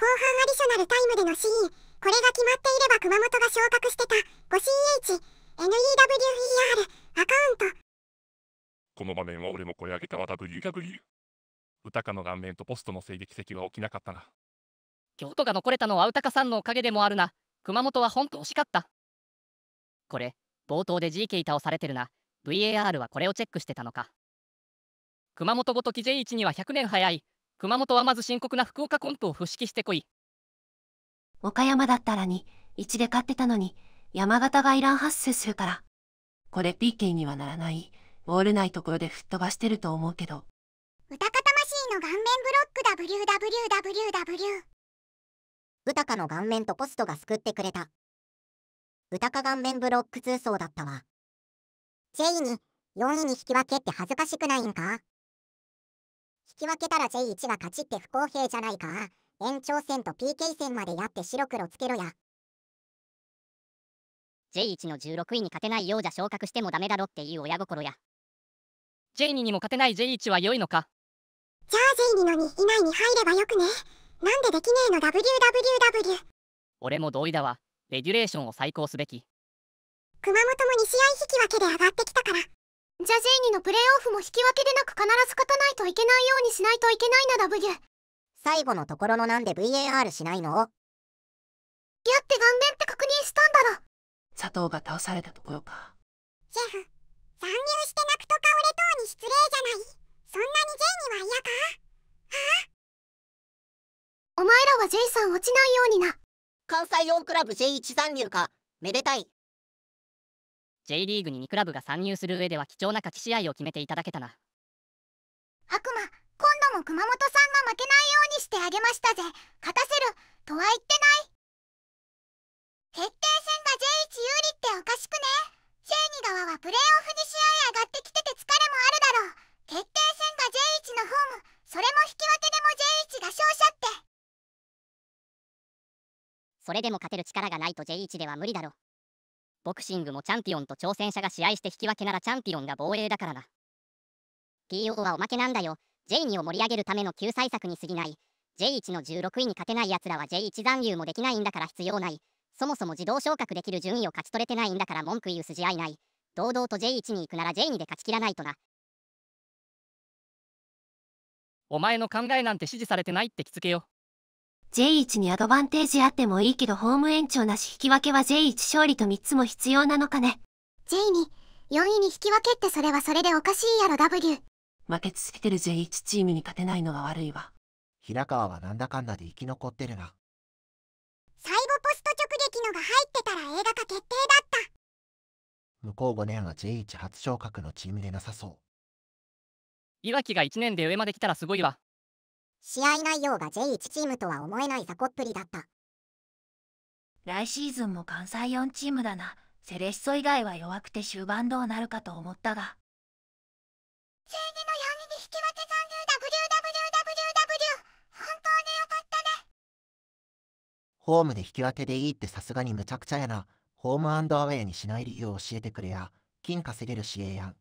後半アディショナルタイムでのシーン、これが決まっていれば熊本が昇格してた 5CH、NEWER、アカウント。この場面は俺もこれあげたわ、W が W。歌かの顔面とポストの性撃席は起きなかったな。京都が残れたのは歌かさんのおかげでもあるな。熊本はほんと惜しかった。これ、冒頭で GK 倒されてるな。VAR はこれをチェックしてたのか。熊本ごとき J1 には100年早い熊本はまず深刻な福岡コントを不識してこい。岡山だったらに、1で勝ってたのに、山形がいらん発生するから。これ PK にはならない。ウォールないところで吹っ飛ばしてると思うけど。マシー魂の顔面ブロック WWWW。歌かの顔面とポストが救ってくれた。歌か顔面ブロック通奏だったわ。J に4位に引き分けって恥ずかしくないんか引き分けたら J1 が勝ちって不公平じゃないか延長戦と PK 戦までやって白黒つけろや J1 の16位に勝てないようじゃ昇格してもダメだろっていう親心や J2 にも勝てない J1 は良いのかじゃあ J2 の2以内に入ればよくねなんでできねえの WWW 俺も同意だわレギュレーションを再考すべき熊本も2試合引き分けで上がってきたからジャジーニのプレーオフも引き分けでなく必ず勝たないといけないようにしないといけないな W 最後のところのなんで VAR しないのやって顔面って確認したんだろ佐藤が倒されたところかシェフ残留して泣くとか俺等に失礼じゃないそんなにジェイには嫌かはあお前らはジェイさん落ちないようにな関西4クラブ J1 残留かめでたい J リーグに2クラブが参入する上では貴重な勝ち試合を決めていただけたな悪魔今度も熊本さんが負けないようにしてあげましたぜ勝たせるとは言ってない決定戦が J1 有利っておかしくね J2 側はプレーオフに試合上がってきてて疲れもあるだろう決定戦が J1 のホームそれも引き分けでも J1 が勝者ってそれでも勝てる力がないと J1 では無理だろボクシングもチャンピオンと挑戦者が試合して引き分けならチャンピオンが防衛だからな。p o はおまけなんだよ。J2 を盛り上げるための救済策に過ぎない。J1 の16位に勝てない奴らは J1 残留もできないんだから必要ない。そもそも自動昇格できる順位を勝ち取れてないんだから文句言う筋合いない。堂々と J1 に行くなら J2 で勝ちきらないとな。お前の考えなんて指示されてないってきつけよ。J1 にアドバンテージあってもいいけどホーム延長なし引き分けは J1 勝利と3つも必要なのかね。J2、4位に引き分けってそれはそれでおかしいやろ W。負け続けてる J1 チームに勝てないのが悪いわ。平川はなんだかんだで生き残ってるな。最後ポスト直撃のが入ってたら映画化決定だった。向こう5年は J1 初昇格のチームでなさそう。いわきが1年で上まで来たらすごいわ。試合内容が J1 チームとは思えない雑魚っぷりだった来シーズンも関西4チームだなセレッソ以外は弱くて終盤どうなるかと思ったが正義の闇に引き分け残留 WWWW 本当によかったねホームで引き分けでいいってさすがにむちゃくちゃやなホームアウェイにしない理由を教えてくれや金稼げるしえやん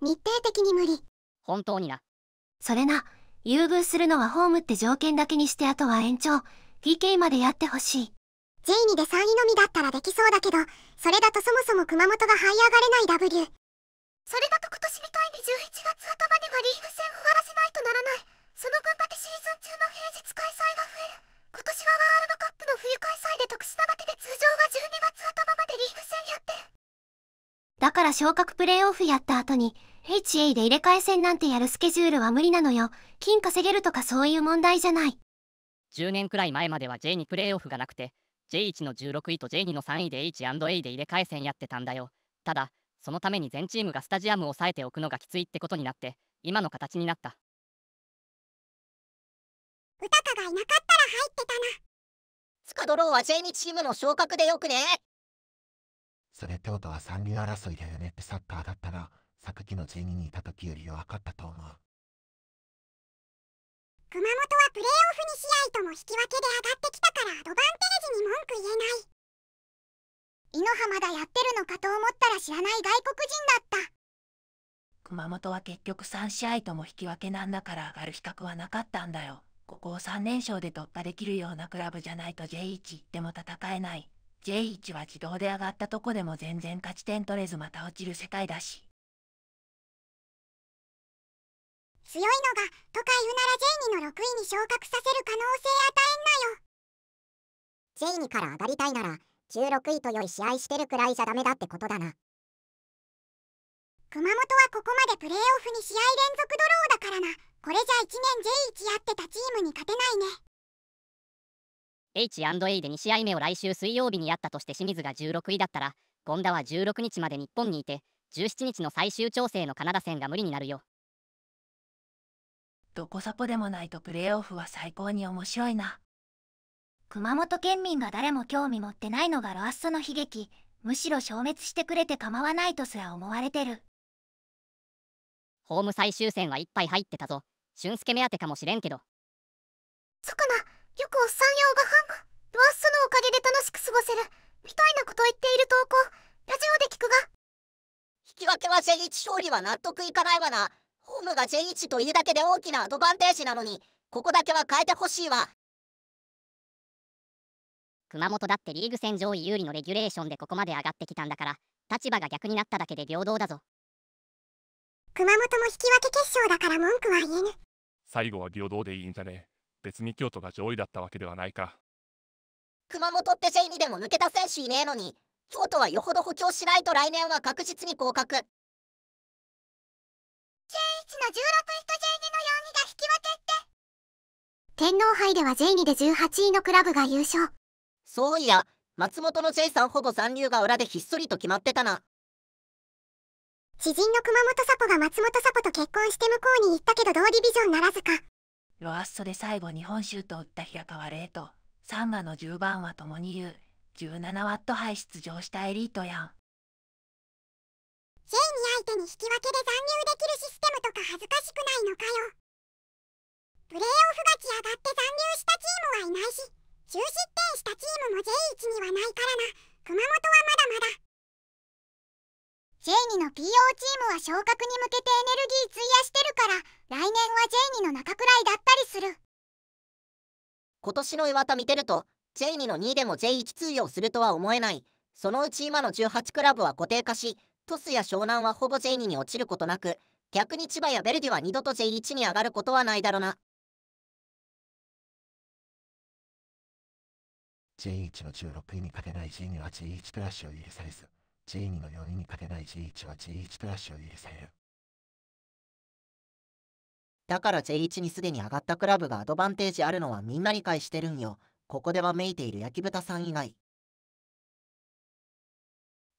日程的に無理本当になそれな、優遇するのはホームって条件だけにしてあとは延長、PK までやってほしい。J2 で3位のみだったらできそうだけど、それだとそもそも熊本が這い上がれない W。それだと今年みたいに11月頭にはリーグ戦終わらせないとならない。その分だけシーズン中の平日開催が増える。今年はワールドカップの冬開催で得しただけで通常は12月頭までリーグ戦やって。だから昇格プレーオフやった後に、HA で入れ替え戦なんてやるスケジュールは無理なのよ。金稼げるとかそういう問題じゃない。10年くらい前までは J にプレーオフがなくて、J1 の16位と J2 の3位で H&A で入れ替え戦やってたんだよ。ただ、そのために全チームがスタジアムを抑えておくのがきついってことになって、今の形になった。歌かがいなかったら入ってたな。スカドローは J2 チームの昇格でよくね。それってことは三流争いだよねってサッカーだったな。榊の銭にいた時より弱かったと思う。熊本はプレーオフ2試合とも引き分けで上がってきたからアドバンテージに文句言えない。井ノ浜がやってるのかと思ったら知らない外国人だった。熊本は結局3試合とも引き分けなんだから上がる比較はなかったんだよ。ここを3連勝で突破できるようなクラブじゃないと J1 っても戦えない。J1 は自動で上がったとこでも全然勝ち点取れずまた落ちる世界だし。強いのがとか言うならジェイニの6位に昇格させる可能性与えんなよジェイニから上がりたいなら16位と良い試合してるくらいじゃダメだってことだな熊本はここまでプレーオフに試合連続ドローだからなこれじゃ1年 J1 やってたチームに勝てないね H&A で2試合目を来週水曜日にやったとして清水が16位だったら権田は16日まで日本にいて17日の最終調整のカナダ戦が無理になるよどこサポでもないとプレーオフは最高に面白いな。熊本県民が誰も興味持ってないのがロアッソの悲劇、むしろ消滅してくれて構わないとすら思われてる。ホーム最終戦はいっぱい入ってたぞ。俊介目当てかもしれんけど。そかな、よくおっさん用がハンロアッソのおかげで楽しく過ごせる、みたいなこと言っている投稿、ラジオで聞くが。引き分けは成一勝利は納得いかないわな。ホームが J1 というだけで大きなアドバンテージなのに、ここだけは変えてほしいわ。熊本だってリーグ戦上位有利のレギュレーションでここまで上がってきたんだから、立場が逆になっただけで平等だぞ。熊本も引き分け決勝だから文句は言えぬ。最後は平等でいいんじゃね別に京都が上位だったわけではないか。熊本って J2 でも抜けた選手いねえのに、京都はよほど補強しないと来年は確実に降格。の16位と J2 の4位が引き分けって天皇杯では J2 で18位のクラブが優勝そういや松本の J3 ほど残留が裏でひっそりと決まってたな知人の熊本サポが松本サポと結婚して向こうに行ったけど同ディビジョンならずかロアッソで最後日本シュート打った平川麗とサンガの10番は共に言う17ワット杯出場したエリートやん相手に引き分けで残留できるシステムとか恥ずかしくないのかよプレーオフ勝ち上がって残留したチームはいないし9失点したチームも J1 にはないからな熊本はまだまだ J2 の PO チームは昇格に向けてエネルギー費やしてるから来年は J2 の中くらいだったりする今年の岩田見てると J2 の2でも J1 通用するとは思えないそのうち今の18クラブは固定化し鳥栖や湘南はほぼ J2 に落ちることなく、逆に千葉やベルディは二度と J1 に上がることはないだろうな。J1 の16位に勝てない J2 は J1 プラッシュを許されず、J2 の4位に勝てない J1 は J1 プラッシュを許される。だから J1 にすでに上がったクラブがアドバンテージあるのはみんな理解してるんよ。ここではめいている焼豚さん以外。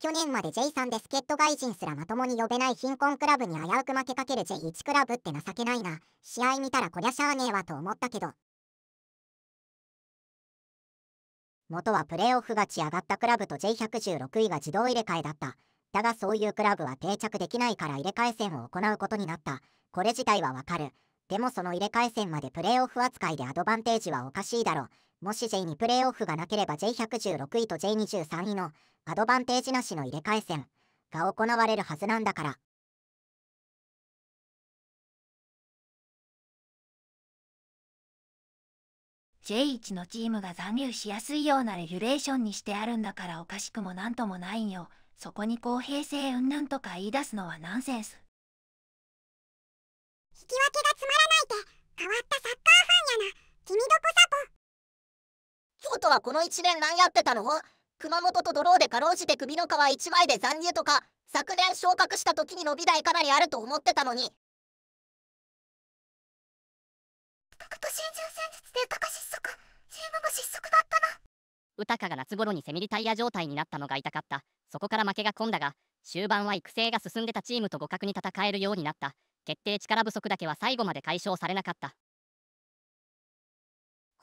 去年まで J さんで助っ人外人すらまともに呼べない貧困クラブに危うく負けかける J1 クラブって情けないな試合見たらこりゃしゃあねえわと思ったけど元はプレーオフがち上がったクラブと J116 位が自動入れ替えだっただがそういうクラブは定着できないから入れ替え戦を行うことになったこれ自体はわかるでもその入れ替え戦までプレーオフ扱いでアドバンテージはおかしいだろもし J にプレーオフがなければ J116 位と J23 位のアドバンテージなしの入れ替え戦が行われるはずなんだから。J1 のチームが残留しやすいようなレギュレーションにしてあるんだからおかしくもなんともないんよ。そこに公平性うんなんとか言い出すのはナンセンス。引き分けがつまらないで変わったサッカーファンやな君どこサポ京都はこの1年何やってたの熊本とドローでかろうじて首の皮1枚で残留とか昨年昇格した時に伸び台かなりあると思ってたのに格と新人戦術で歌が失速チームも失速だったな歌かが夏頃にセミリタイヤ状態になったのが痛かったそこから負けが込んだが終盤は育成が進んでたチームと互角に戦えるようになった決定力不足だけは最後まで解消されなかった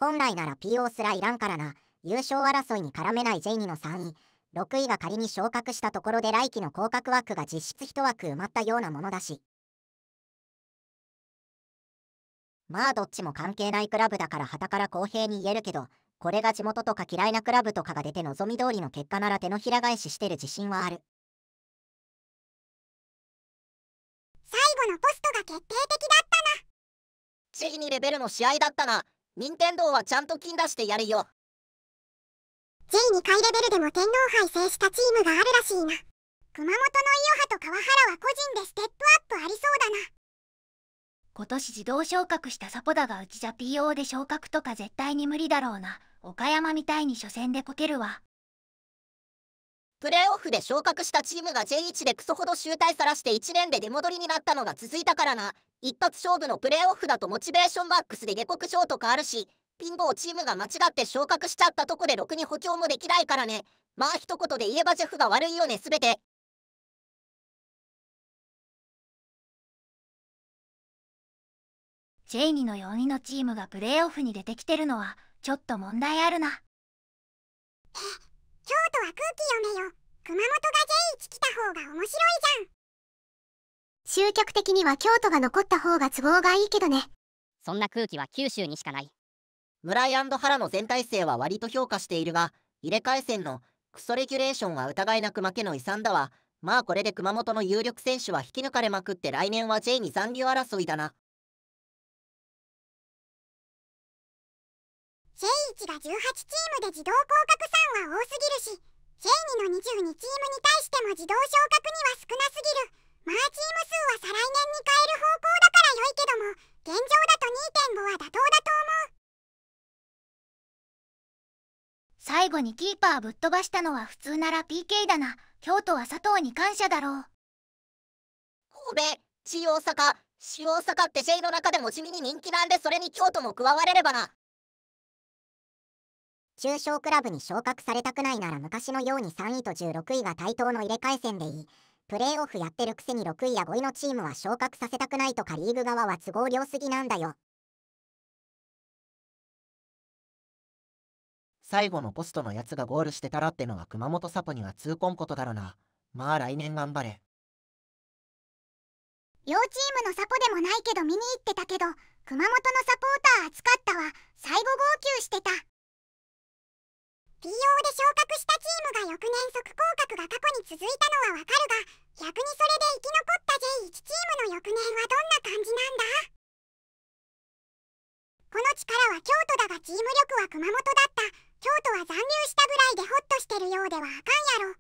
本来なら PO すらいらんからな、優勝争いに絡めない J2 の3位、6位が仮に昇格したところで来季の降格枠が実質1枠埋まったようなものだし。まあどっちも関係ないクラブだから旗から公平に言えるけど、これが地元とか嫌いなクラブとかが出て望み通りの結果なら手のひら返ししてる自信はある。最後のポストが決定的だったな。地いにレベルの試合だったな。任天堂はちゃんと金出してやれよ J2 回レベルでも天皇杯制したチームがあるらしいな熊本の伊予派と川原は個人でステップアップありそうだな今年自動昇格したサポダがうちじゃ PO で昇格とか絶対に無理だろうな岡山みたいに初戦でこけるわプレーオフで昇格したチームが J1 でクソほど集大さらして1年で出戻りになったのが続いたからな一発勝負のプレーオフだとモチベーションマックスで下克上とかあるしピンチームが間違って昇格しちゃったとこでろくに補強もできないからねまあ一言で言えばジェフが悪いよね全てジェイニの4位のチームがプレーオフに出てきてるのはちょっと問題あるな。京都は空気読めよ。熊本が J1 来た方が面白いじゃん。集客的には京都が残った方が都合がいいけどね。そんな空気は九州にしかない。村井原の全体性は割と評価しているが、入れ替え戦のクソレギュレーションは疑いなく負けの遺産だわ。まあこれで熊本の有力選手は引き抜かれまくって来年は J に残留争いだな。聖1が18チームで自動降格3は多すぎるし聖2の22チームに対しても自動昇格には少なすぎるまあチーム数は再来年に変える方向だから良いけども現状だと2.5は妥当だと思う最後にキーパーぶっ飛ばしたのは普通なら PK だな京都は佐藤に感謝だろう神戸新大阪新大阪って J の中でも地味に人気なんでそれに京都も加われればな中小クラブに昇格されたくないなら昔のように3位と16位が対等の入れ替え戦でいい。プレーオフやってるくせに6位や5位のチームは昇格させたくないとかリーグ側は都合良すぎなんだよ。最後のポストのやつがゴールしてたらってのは熊本サポには痛恨ことだろな。まあ来年頑張れ。両チームのサポでもないけど見に行ってたけど、熊本のサポーター扱ったわ。最後号泣してた。PO で昇格したチームが翌年即降格が過去に続いたのはわかるが逆にそれで生き残った J1 チームの翌年はどんな感じなんだこの力は京都だがチーム力は熊本だった京都は残留したぐらいでホッとしてるようではあかんやろ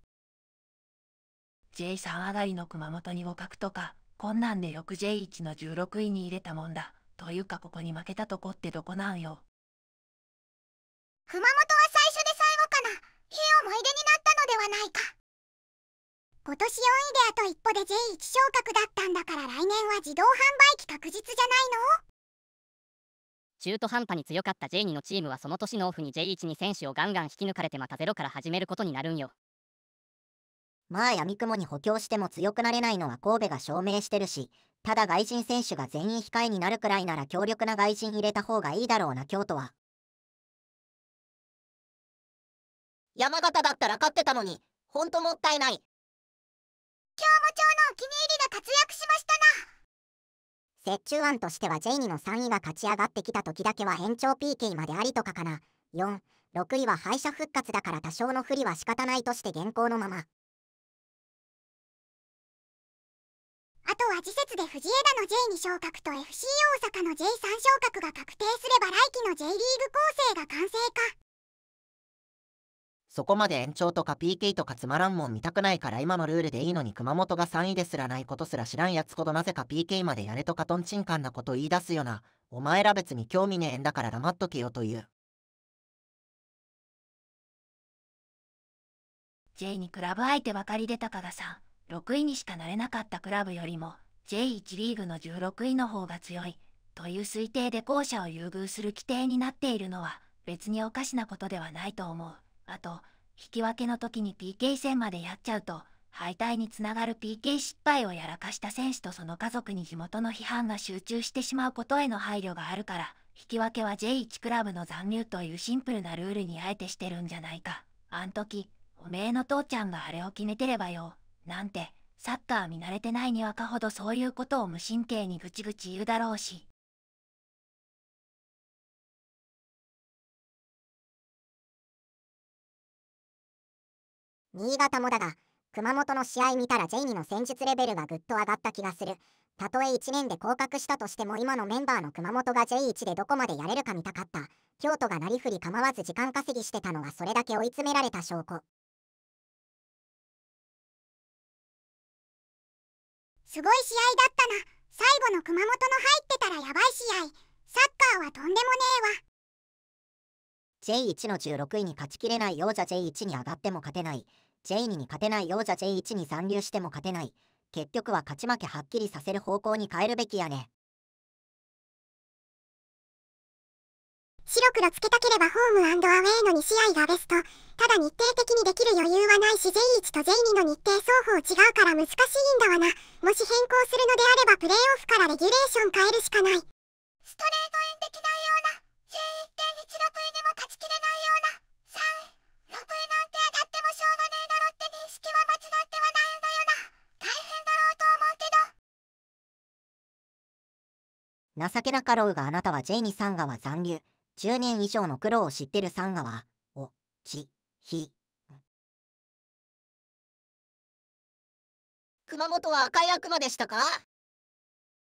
J3 上がりの熊本に互角とかこんなんでよく J1 の16位に入れたもんだというかここに負けたとこってどこなんよ熊本思い出になったのではないか今年4位であと一歩で J1 昇格だったんだから来年は自動販売機確実じゃないの中途半端に強かった J2 のチームはその年のオフに J1 に選手をガンガン引き抜かれてまたゼロから始めることになるんよまあ闇雲に補強しても強くなれないのは神戸が証明してるしただ外人選手が全員控えになるくらいなら強力な外人入れた方がいいだろうな京都は山形だったら勝ってたのにほんともったいない今日も町のお気に入りが活躍しましたな折衷案としては J2 の3位が勝ち上がってきた時だけは延長 PK までありとかかな46位は敗者復活だから多少の不利は仕方ないとして現行のままあとは次節で藤枝の J2 昇格と FC 大阪の J3 昇格が確定すれば来季の J リーグ構成が完成かそこまで延長とか PK とかつまらんもん見たくないから今のルールでいいのに熊本が3位ですらないことすら知らんやつほどなぜか PK までやれとかとんちんかんなこと言い出すよな。お前ら別に興味ねえんだから黙っとけよという。J にクラブ相手ばかり出たからさ、6位にしかなれなかったクラブよりも J1 リーグの16位の方が強いという推定で後者を優遇する規定になっているのは別におかしなことではないと思う。あと、引き分けの時に PK 戦までやっちゃうと、敗退につながる PK 失敗をやらかした選手とその家族に地元の批判が集中してしまうことへの配慮があるから、引き分けは J1 クラブの残留というシンプルなルールにあえてしてるんじゃないか。あん時、おめえの父ちゃんがあれを決めてればよ。なんて、サッカー見慣れてないにわかほどそういうことを無神経にぐちぐち言うだろうし。新潟もだが、熊本の試合見たらジェイミの戦術レベルがぐっと上がった気がする。たとえ1年で降格したとしても今のメンバーの熊本が J1 でどこまでやれるか見たかった。京都がなりふり構わず時間稼ぎしてたのはそれだけ追い詰められた証拠。すごい試合だったな。最後の熊本の入ってたらやばい試合。サッカーはとんでもねえわ。J1 の16位に勝ちきれない王者 J1 に上がっても勝てない J2 に勝てない王者 J1 に残留しても勝てない結局は勝ち負けはっきりさせる方向に変えるべきやね白黒つけたければホームアウェイの2試合がベストただ日程的にできる余裕はないし J1 と J2 の日程双方違うから難しいんだわなもし変更するのであればプレーオフからレギュレーション変えるしかないストレート情けなかろうがあなたはジェイにサンガは残留。10年以上の苦労を知ってるサンガは、お、き、ひ。熊本は赤い悪魔でしたか